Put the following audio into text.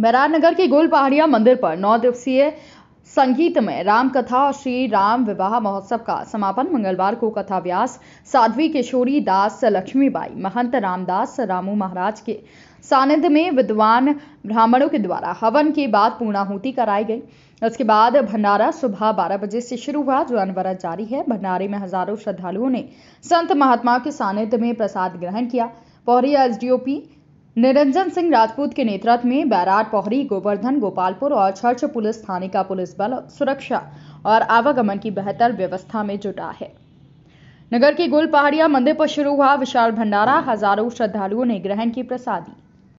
महराजनगर के गोल पहाड़िया मंदिर पर नौ दिवसीय संगीत में राम कथा और श्री राम विवाह महोत्सव का समापन मंगलवार को कथा व्यास साध्वी किशोरी दास लक्ष्मीबाई महंत रामदास रामू महाराज के सानिध्य में विद्वान ब्राह्मणों के द्वारा हवन के बाद पूर्णाहूति कराई गई उसके बाद भंडारा सुबह 12 बजे से शुरू हुआ जो अनवरत जारी है भंडारे में हजारों श्रद्धालुओं ने संत महात्मा के सानिध्य में प्रसाद ग्रहण किया पौरी पी निरंजन सिंह राजपूत के नेतृत्व में बैराट पोहरी गोवर्धन गोपालपुर और छर्च पुलिस थाने का पुलिस बल सुरक्षा और आवागमन की बेहतर व्यवस्था में जुटा है नगर के गुल पहाड़िया मंदिर पर शुरू हुआ विशाल भंडारा हजारों श्रद्धालुओं ने ग्रहण की प्रसादी